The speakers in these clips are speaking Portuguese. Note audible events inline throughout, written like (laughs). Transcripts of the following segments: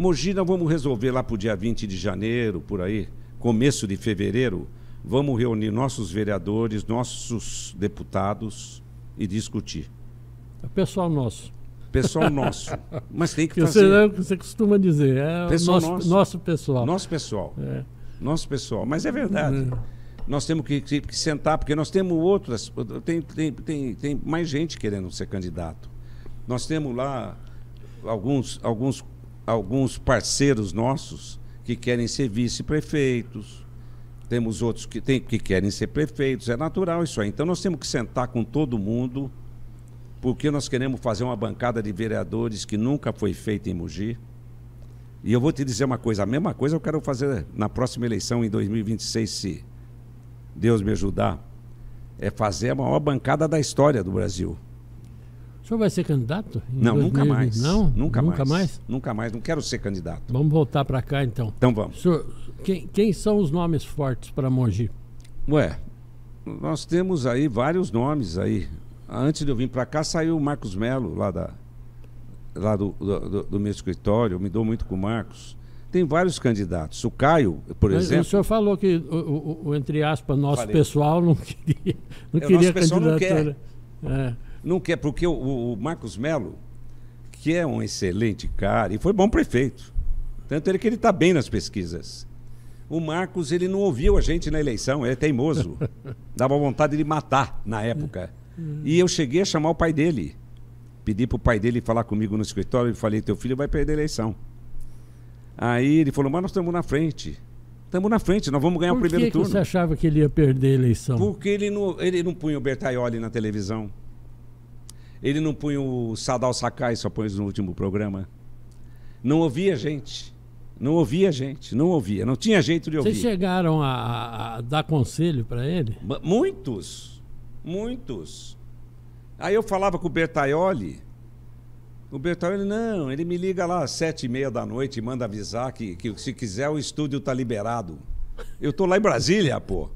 Mogi nós vamos resolver lá para o dia 20 de janeiro, por aí, começo de fevereiro, vamos reunir nossos vereadores, nossos deputados e discutir. É pessoal nosso. Pessoal (laughs) nosso. Mas tem que, fazer. Você, é o que você costuma dizer, é pessoal nosso, nosso, nosso. pessoal. Nosso pessoal. É. Nosso pessoal. Mas é verdade. É. Nós temos que, que, que, sentar, porque nós temos outras. Tem, tem, tem, tem mais gente querendo ser candidato. Nós temos lá alguns, alguns alguns parceiros nossos que querem ser vice-prefeitos, temos outros que, tem, que querem ser prefeitos, é natural isso aí. Então nós temos que sentar com todo mundo, porque nós queremos fazer uma bancada de vereadores que nunca foi feita em Mogi. E eu vou te dizer uma coisa, a mesma coisa eu quero fazer na próxima eleição, em 2026, se Deus me ajudar, é fazer a maior bancada da história do Brasil senhor vai ser candidato? Não, 2000, nunca mais. Não? Nunca, nunca mais. mais. Nunca mais, não quero ser candidato. Vamos voltar para cá então. Então vamos. Senhor, quem, quem são os nomes fortes para Mogi? Ué, nós temos aí vários nomes aí. Antes de eu vir para cá saiu o Marcos Melo lá da lá do, do, do meu escritório, eu me dou muito com o Marcos tem vários candidatos. O Caio, por Mas exemplo. O senhor falou que o, o, o entre aspas, nosso Falei. pessoal não queria, não é, queria candidatura. Não é. Não quer, porque o, o Marcos Melo, que é um excelente cara e foi bom prefeito, tanto ele que ele está bem nas pesquisas. O Marcos, ele não ouviu a gente na eleição, ele é teimoso. (laughs) Dava vontade de matar na época. Hum. E eu cheguei a chamar o pai dele. Pedi para o pai dele falar comigo no escritório e falei: teu filho vai perder a eleição. Aí ele falou: mas nós estamos na frente. Estamos na frente, nós vamos ganhar Por o primeiro que turno. Por que você achava que ele ia perder a eleição? Porque ele não, ele não punha o Bertaioli na televisão. Ele não punha o Sadal Sakai, só põe no último programa. Não ouvia gente. Não ouvia gente, não ouvia, não tinha jeito de ouvir. Vocês chegaram a, a dar conselho para ele? Muitos, muitos. Aí eu falava com o Bertaioli, o Bertaioli, não, ele me liga lá às sete e meia da noite e manda avisar que, que se quiser o estúdio tá liberado. Eu estou lá em Brasília, pô.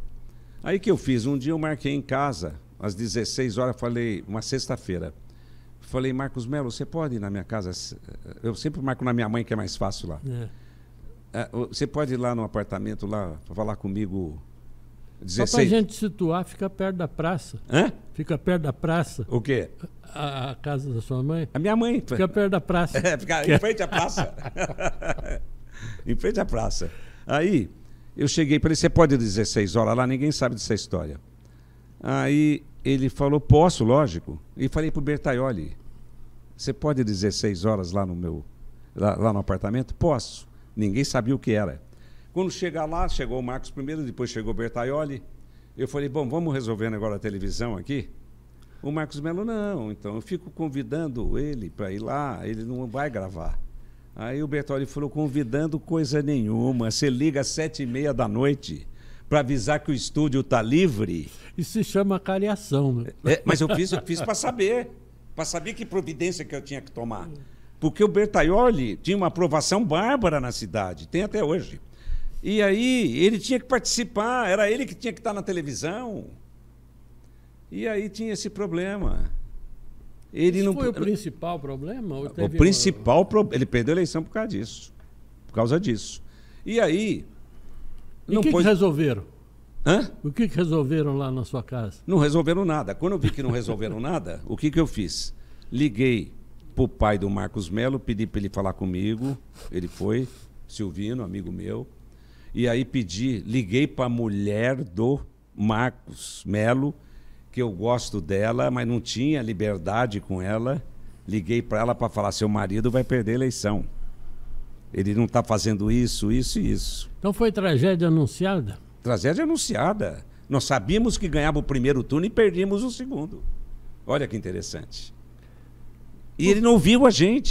Aí que eu fiz? Um dia eu marquei em casa às 16 horas, falei, uma sexta-feira. Falei, Marcos Melo, você pode ir na minha casa? Eh, eu sempre marco na minha mãe, que é mais fácil lá. É. é você pode ir lá no apartamento lá falar comigo 16? Só a gente situar, fica perto da praça. Hã? Fica perto da praça. O quê? A, a casa da sua mãe? A minha mãe. Fica perto da praça. (laughs) É, fica em frente à praça. (laughs) em frente à praça. Aí, eu cheguei para ele, você pode ir 16 horas lá? Ninguém sabe dessa história. Aí ele falou, posso, lógico. E falei para o Bertaioli, você pode 16 horas lá no meu, lá, lá no apartamento? Posso. Ninguém sabia o que era. Quando chegar lá, chegou o Marcos primeiro, depois chegou o Bertaioli. Eu falei, bom, vamos resolver agora a televisão aqui? O Marcos Melo, não, então eu fico convidando ele para ir lá, ele não vai gravar. Aí o Bertoli falou, convidando coisa nenhuma, você liga às sete e meia da noite para avisar que o estúdio está livre. Isso se chama cariação, né? É, mas eu fiz, eu fiz para saber, para saber que providência que eu tinha que tomar. Porque o Bertaioli tinha uma aprovação bárbara na cidade, tem até hoje. E aí ele tinha que participar, era ele que tinha que estar tá na televisão. E aí tinha esse problema. Ele Isso não foi o principal problema? O principal problema. ele perdeu a eleição por causa disso. Por causa disso. E aí e o que, pôs... que resolveram? Hã? O que, que resolveram lá na sua casa? Não resolveram nada. Quando eu vi que não resolveram (laughs) nada, o que, que eu fiz? Liguei pro pai do Marcos Melo, pedi para ele falar comigo. Ele foi, Silvino, amigo meu. E aí pedi, liguei para a mulher do Marcos Melo, que eu gosto dela, mas não tinha liberdade com ela. Liguei para ela para falar: seu marido vai perder a eleição. Ele não está fazendo isso, isso e isso. Então foi tragédia anunciada? Tragédia anunciada. Nós sabíamos que ganhava o primeiro turno e perdíamos o segundo. Olha que interessante. E ele não viu a gente.